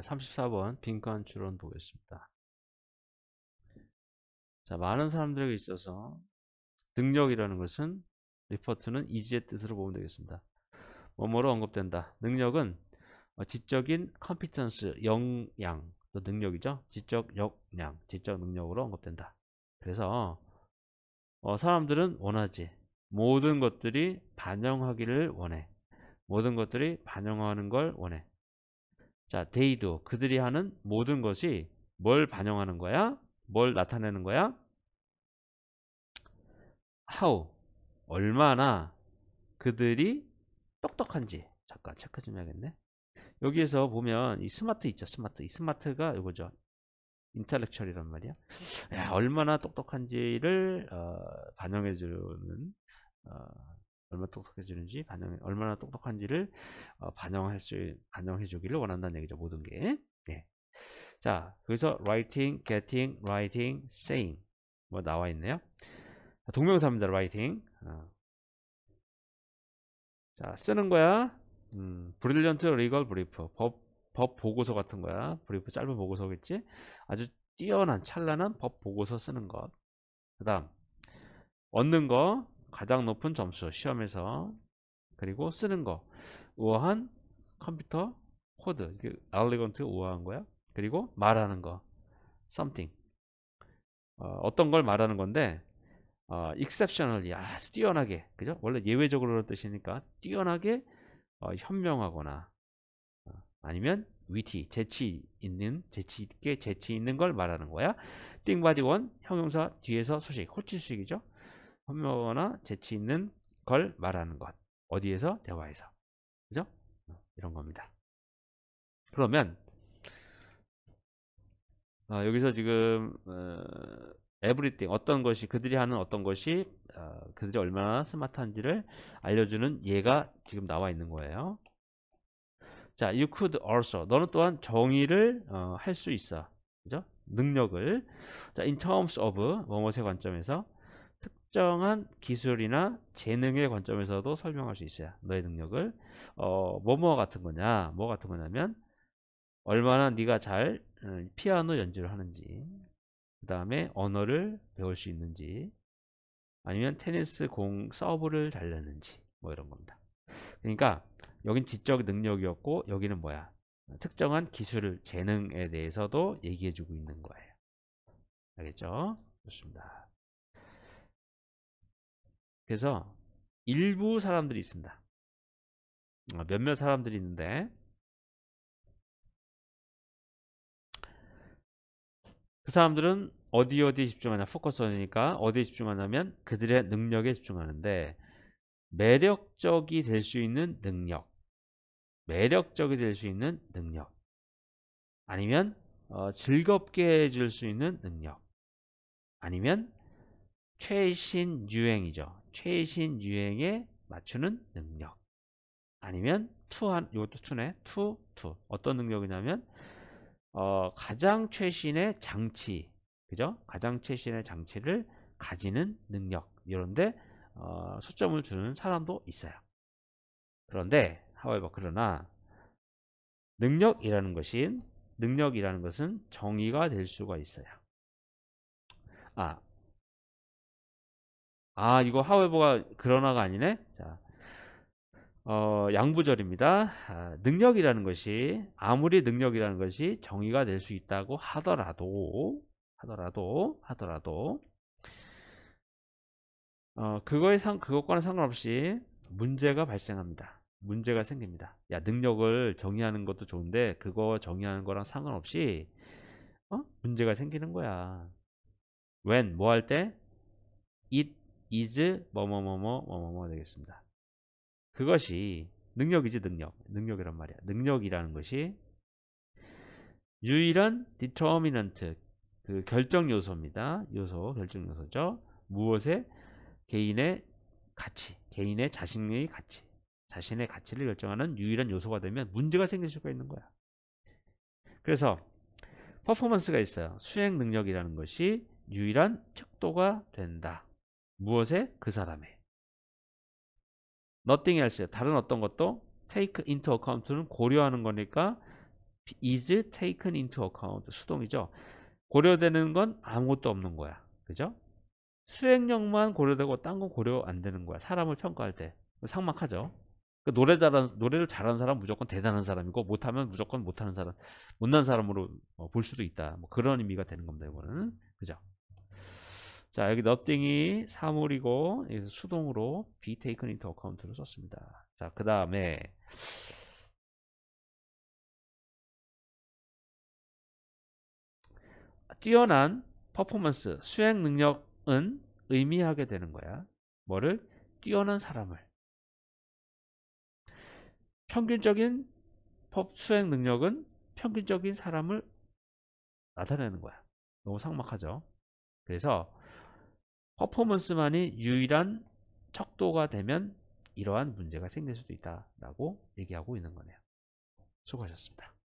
34번 빈칸 추론 보겠습니다. 자, 많은 사람들에게 있어서 능력이라는 것은 리포트는 이지의 뜻으로 보면 되겠습니다. 뭐뭐로 언급된다. 능력은 어, 지적인 컴피턴스, 역량, 또 능력이죠. 지적 역량, 지적 능력으로 언급된다. 그래서 어, 사람들은 원하지. 모든 것들이 반영하기를 원해. 모든 것들이 반영하는 걸 원해. 자, 데이도 그들이 하는 모든 것이 뭘 반영하는 거야? 뭘 나타내는 거야? how 얼마나 그들이 똑똑한지 잠깐 체크 좀 해야겠네. 여기에서 보면 이 스마트 있죠, 스마트. 이 스마트가 이거죠. 인텔렉처얼이란 말이야. 야, 얼마나 똑똑한지를 어, 반영해 주는 어, 얼마 나 똑똑해지는지 반영 얼마나 똑똑한지를 어, 반영할 수 반영해 주기를 원한다는 얘기죠 모든 게. 네. 자 그래서 writing, getting, writing, saying 뭐 나와 있네요. 동명사입니다 writing. 어. 자 쓰는 거야. 음, 브릴리언트 리걸 브리프 법, 법 보고서 같은 거야. 브리프 짧은 보고서겠지. 아주 뛰어난 찬란한 법 보고서 쓰는 것. 그다음 얻는 거 가장 높은 점수 시험에서 그리고 쓰는 거 우아한 컴퓨터 코드 이 엘리건트 우아한 거야 그리고 말하는 거 something 어, 떤걸 말하는 건데 어, exceptionally 아주 뛰어나게 그죠 원래 예외적으로 뜻이니까 뛰어나게 어, 현명하거나 어, 아니면 위티 재치 있는 재치 있게 재치 있는 걸 말하는 거야 띵바디원 형용사 뒤에서 수식 호치 수식이죠 현명하거나 재치 있는 걸 말하는 것. 어디에서? 대화에서. 그죠? 어, 이런 겁니다. 그러면 어, 여기서 지금 에브리띵 어, r 어떤 것이 그들이 하는 어떤 것이 어, 그들이 얼마나 스마트한지를 알려주는 예가 지금 나와 있는 거예요. 자, you could also 너는 또한 정의를 어, 할수 있어. 그죠? 능력을 자, in terms of 뭐뭐의 관점에서 특정한 기술이나 재능의 관점에서도 설명할 수 있어야 너의 능력을 어, 뭐뭐 같은 거냐 뭐 같은 거냐면 얼마나 네가 잘 어, 피아노 연주를 하는지 그 다음에 언어를 배울 수 있는지 아니면 테니스 공 서브를 달 내는지 뭐 이런 겁니다 그러니까 여긴 지적 능력이었고 여기는 뭐야 특정한 기술 재능에 대해서도 얘기해주고 있는 거예요 알겠죠 좋습니다 그래서 일부 사람들이 있습니다. 어, 몇몇 사람들이 있는데 그 사람들은 어디 어디에 집중하냐 포커스니까 어디에 집중하냐면 그들의 능력에 집중하는데 매력적이 될 수 있는 능력 매력적이 될 수 있는 능력 아니면 어, 즐겁게 해줄 수 있는 능력 아니면 최신 유행이죠. 최신 유행에 맞추는 능력. 아니면 투한 이것도 투네. 투 투. 어떤 능력이냐면 어, 가장 최신의 장치. 그죠? 가장 최신의 장치를 가지는 능력. 이런데 어, 초점을 주는 사람도 있어요. 그런데 하와이버 그러나 능력이라는 것인 능력이라는 것은 정의가 될 수가 있어요. 아, 아 이거 하웨버가 그러나가 아니네 자 어, 양부절입니다 아, 능력이라는 것이 아무리 능력이라는 것이 정의가 될 수 있다고 하더라도 하더라도 하더라도 어, 그거에 상 그것과는 상관없이 문제가 발생합니다 문제가 생깁니다 야 능력을 정의하는 것도 좋은데 그거 정의하는 거랑 상관없이 어? 문제가 생기는 거야 when 뭐 할때 it is 뭐뭐뭐뭐 뭐뭐뭐 되겠습니다. 그것이 능력이지 능력. 능력이란 말이야. 능력이라는 것이 유일한 determinant 그 결정 요소입니다. 요소 결정 요소죠. 무엇에 개인의 가치, 개인의 자신의 가치, 자신의 가치를 결정하는 유일한 요소가 되면 문제가 생길 수가 있는 거야. 그래서 퍼포먼스가 있어요. 수행 능력이라는 것이 유일한 척도가 된다. 무엇에? 그사람에 nothing else. 다른 어떤 것도 take into account는 고려하는 거니까 is taken into account. 수동이죠. 고려되는 건 아무것도 없는 거야. 그죠? 수행력만 고려되고 딴 건 고려 안 되는 거야. 사람을 평가할 때. 상막하죠. 그러니까 노래 잘한, 노래를 잘하는 사람 무조건 대단한 사람이고 못하면 무조건 못하는 사람, 못난 사람으로 어, 볼 수도 있다. 뭐 그런 의미가 되는 겁니다. 이거는 그죠? 자 여기 nothing이 사물이고 여기서 수동으로 be taken into account를 썼습니다 자 그 다음에 뛰어난 퍼포먼스 수행 능력은 의미하게 되는 거야 뭐를 뛰어난 사람을 평균적인 수행 능력은 평균적인 사람을 나타내는 거야 너무 상막하죠 그래서 퍼포먼스만이 유일한 척도가 되면 이러한 문제가 생길 수도 있다라고 얘기하고 있는 거네요. 수고하셨습니다.